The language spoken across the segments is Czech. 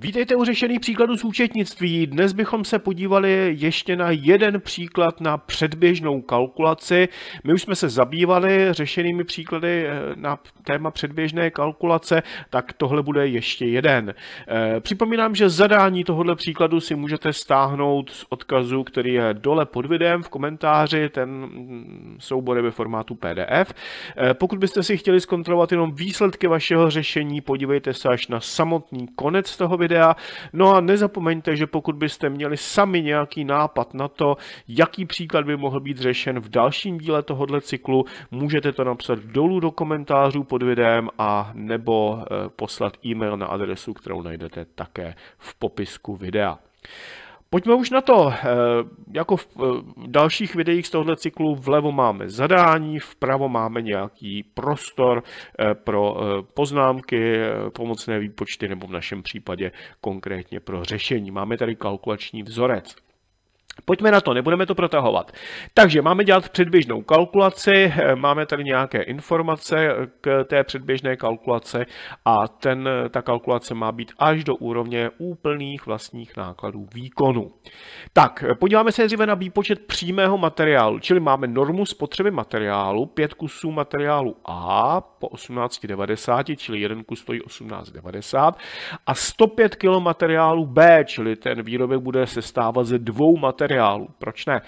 Vítejte u řešených příkladů z účetnictví. Dnes bychom se podívali ještě na jeden příklad na předběžnou kalkulaci. My už jsme se zabývali řešenými příklady eh, na téma předběžné kalkulace, tak tohle bude ještě jeden. Eh, připomínám, že zadání tohohle příkladu si můžete stáhnout z odkazu, který je dole pod videem v komentáři, ten mm, soubor je ve formátu PDF. Eh, pokud byste si chtěli zkontrolovat jenom výsledky vašeho řešení, podívejte se až na samotný konec toho videa videa. No a nezapomeňte, že pokud byste měli sami nějaký nápad na to, jaký příklad by mohl být řešen v dalším díle tohohle cyklu, můžete to napsat dolů do komentářů pod videem a nebo eh, poslat e-mail na adresu, kterou najdete také v popisku videa. Pojďme už na to. Eh, jako eh, v dalších videích z tohoto cyklu vlevo máme zadání, vpravo máme nějaký prostor eh, pro poznámky, pomocné výpočty nebo v našem případě konkrétně pro řešení. Máme tady kalkulační vzorec. Pojďme na to, nebudeme to protahovat. Takže máme dělat předběžnou kalkulaci, eh, máme tady nějaké informace eh, k té předběžné kalkulace a ten, eh, ta kalkulace má být až do úrovně úplných vlastních nákladů výkonu. Tak, podíváme se nejdříve na výpočet přímého materiálu, čili máme normu spotřeby materiálu, 5 kusů materiálu A po 18,90, čili jeden kus stojí 18,90 a 105 kg materiálu B, čili ten výrobek bude sestávat ze dvou materiálů materiálu. Proč ne?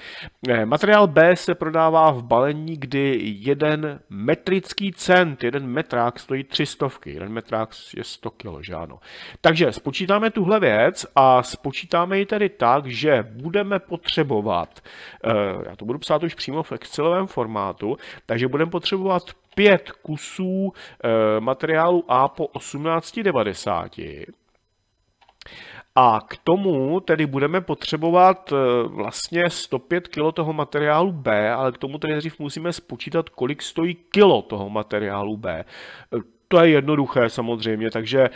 Eh, materiál B se prodává v balení, kdy jeden metrický cent, jeden metrák stojí tři stovky, jeden metrák je 100 kg, že ano. Takže spočítáme tuhle věc a spočítáme ji tedy tak, že budeme potřebovat, eh, já to budu psát už přímo v Excelovém formátu, takže budeme potřebovat pět kusů eh, materiálu A po 18,90 a k tomu tedy budeme potřebovat eh, vlastně 105 kg toho materiálu B, ale k tomu tedy nejdřív musíme spočítat, kolik stojí kilo toho materiálu B. Eh, to je jednoduché samozřejmě, takže eh,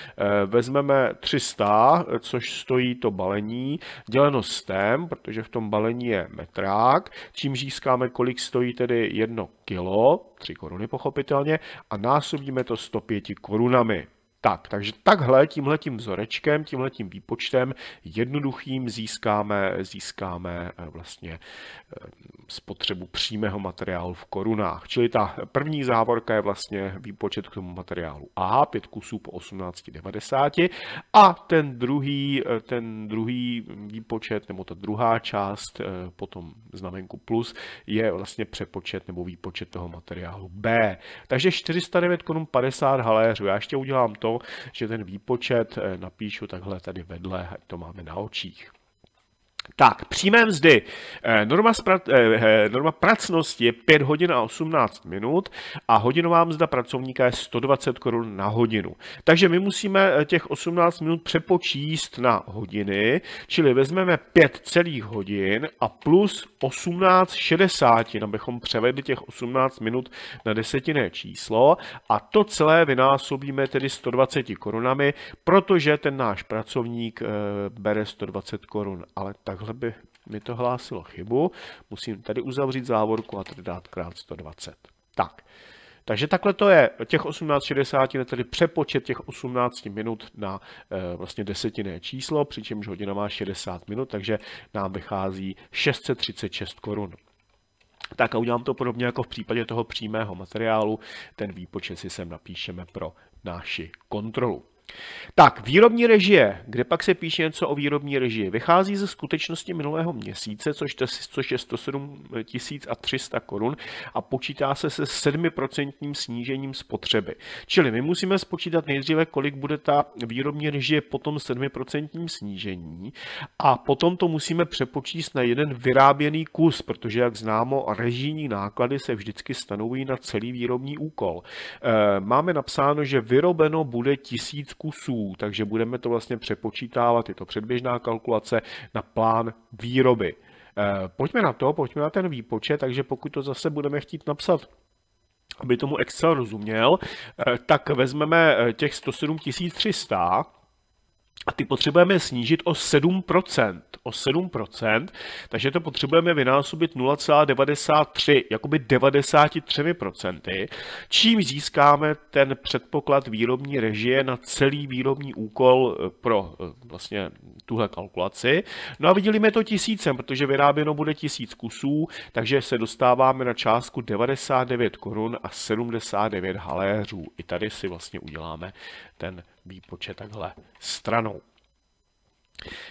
vezmeme 300, což stojí to balení, děleno s protože v tom balení je metrák, čím získáme, kolik stojí tedy 1 kilo, 3 koruny pochopitelně, a násobíme to 105 korunami. Tak, takže takhle, tímhletím vzorečkem, tímhletím výpočtem jednoduchým získáme, získáme eh, vlastně eh, spotřebu přímého materiálu v korunách. Čili ta první závorka je vlastně výpočet k tomu materiálu A, 5 kusů po 18,90 a ten druhý, eh, ten druhý výpočet, nebo ta druhá část, potom znamenku plus, je vlastně přepočet nebo výpočet toho materiálu B. Takže 409 korun 50 haléřů. Já ještě udělám to, že ten výpočet eh, napíšu takhle tady vedle, ať to máme na očích. Tak, přímé mzdy. Eh, norma, sprat, eh, eh, norma pracnosti je 5 hodin a 18 minut a hodinová mzda pracovníka je 120 korun na hodinu. Takže my musíme těch 18 minut přepočíst na hodiny, čili vezmeme 5 celých hodin a plus 18,60, abychom převedli těch 18 minut na desetinné číslo a to celé vynásobíme tedy 120 korunami, protože ten náš pracovník bere 120 korun, ale tak takhle by mi to hlásilo chybu. Musím tady uzavřít závorku a tady dát krát 120. Tak, takže takhle to je těch 18.60, tedy přepočet těch 18 minut na e, vlastně desetinné číslo, přičemž hodina má 60 minut, takže nám vychází 636 korun. Tak a udělám to podobně jako v případě toho přímého materiálu. Ten výpočet si sem napíšeme pro naši kontrolu. Tak, výrobní režie, kde pak se píše něco o výrobní režii, vychází ze skutečnosti minulého měsíce, což, je 107 300 korun a počítá se se 7% snížením spotřeby. Čili my musíme spočítat nejdříve, kolik bude ta výrobní režie po tom 7% snížení a potom to musíme přepočíst na jeden vyráběný kus, protože jak známo, režijní náklady se vždycky stanoví na celý výrobní úkol. Eh, máme napsáno, že vyrobeno bude 1000 kusů, takže budeme to vlastně přepočítávat, je to předběžná kalkulace na plán výroby. Eh, pojďme na to, pojďme na ten výpočet, takže pokud to zase budeme chtít napsat aby tomu Excel rozuměl, eh, tak vezmeme eh, těch 107 300 a ty potřebujeme snížit o 7%, o 7%, takže to potřebujeme vynásobit 0,93, jakoby 93%, čím získáme ten předpoklad výrobní režie na celý výrobní úkol eh, pro eh, vlastně tuhle kalkulaci. No a vydělíme to tisícem, protože vyráběno bude tisíc kusů, takže se dostáváme na částku 99 korun a 79 haléřů. I tady si vlastně uděláme ten výpočet takhle stranou.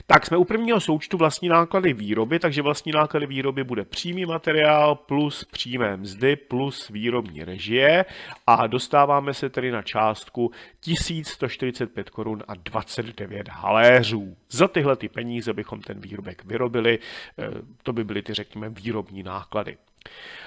Tak jsme u prvního součtu vlastní náklady výroby, takže vlastní náklady výroby bude přímý materiál plus přímé mzdy plus výrobní režie a dostáváme se tedy na částku 1145 korun a 29 haléřů. Za tyhle ty peníze bychom ten výrobek vyrobili, eh, to by byly ty řekněme výrobní náklady.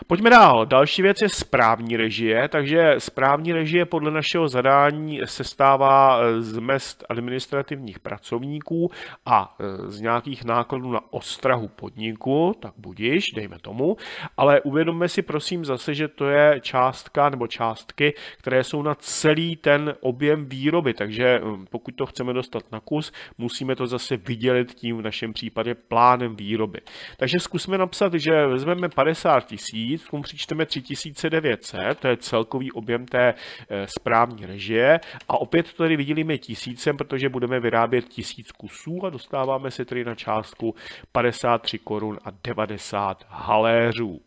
Pojďme dál. Další věc je správní režie, takže správní režie podle našeho zadání se stává eh, z mest administrativních pracovníků a eh, z nějakých nákladů na ostrahu podniku, tak budíš, dejme tomu, ale uvědomme si prosím zase, že to je částka nebo částky, které jsou na celý ten objem výroby, takže eh, pokud to chceme dostat na kus, musíme to zase vydělit tím v našem případě plánem výroby. Takže zkusme napsat, že vezmeme 50 tisíc, tomu přičteme 3900, to je celkový objem té eh, správní režie a opět to tady vydělíme tisícem, protože budeme vyrábět tisíc kusů a dostáváme se tedy na částku 53 korun a 90 haléřů.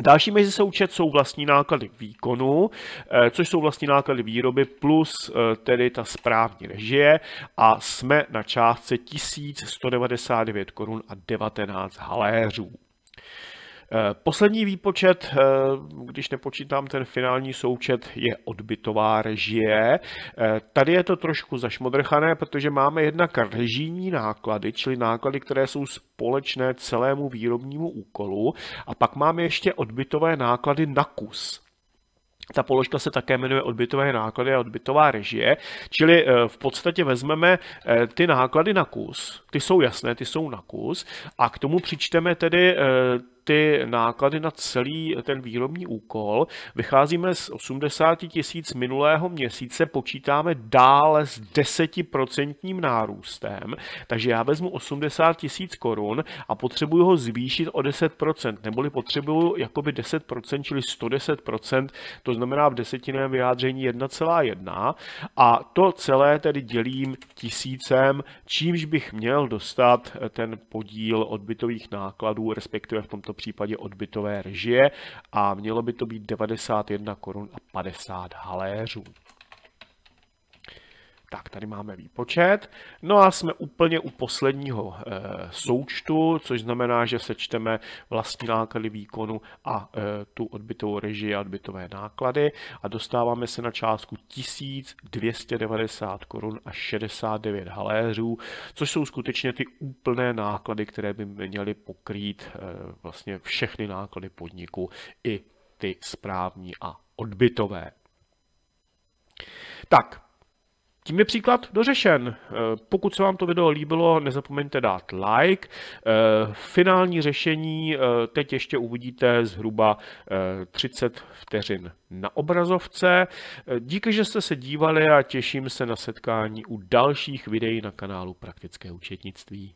Další mezi součet jsou vlastní náklady výkonu, eh, což jsou vlastní náklady výroby plus eh, tedy ta správní režie a jsme na částce 1199 korun a 19 haléřů. Eh, poslední výpočet, eh, když nepočítám ten finální součet, je odbytová režie. Eh, tady je to trošku zašmodrchané, protože máme jednak režijní náklady, čili náklady, které jsou společné celému výrobnímu úkolu, a pak máme ještě odbytové náklady na kus. Ta položka se také jmenuje odbytové náklady a odbytová režie, čili v podstatě vezmeme ty náklady na kus, ty jsou jasné, ty jsou na kus, a k tomu přičteme tedy ty náklady na celý ten výrobní úkol, vycházíme z 80 tisíc minulého měsíce, počítáme dále s 10% nárůstem, takže já vezmu 80 tisíc korun a potřebuju ho zvýšit o 10%, neboli potřebuju jakoby 10%, čili 110%, to znamená v desetinném vyjádření 1,1 a to celé tedy dělím tisícem, čímž bych měl dostat ten podíl odbytových nákladů, respektive v tomto případě odbytové režie a mělo by to být 91 korun a 50 haléřů. Tak, tady máme výpočet. No a jsme úplně u posledního e, součtu, což znamená, že sečteme vlastní náklady výkonu a e, tu odbytovou režii a odbytové náklady a dostáváme se na částku 1290 korun a 69 haléřů, což jsou skutečně ty úplné náklady, které by měly pokrýt e, vlastně všechny náklady podniku i ty správní a odbytové. Tak, tím je příklad dořešen. Eh, pokud se vám to video líbilo, nezapomeňte dát like. Eh, finální řešení eh, teď ještě uvidíte zhruba 30 vteřin na obrazovce. Díky, že jste se dívali a těším se na setkání u dalších videí na kanálu Praktické účetnictví.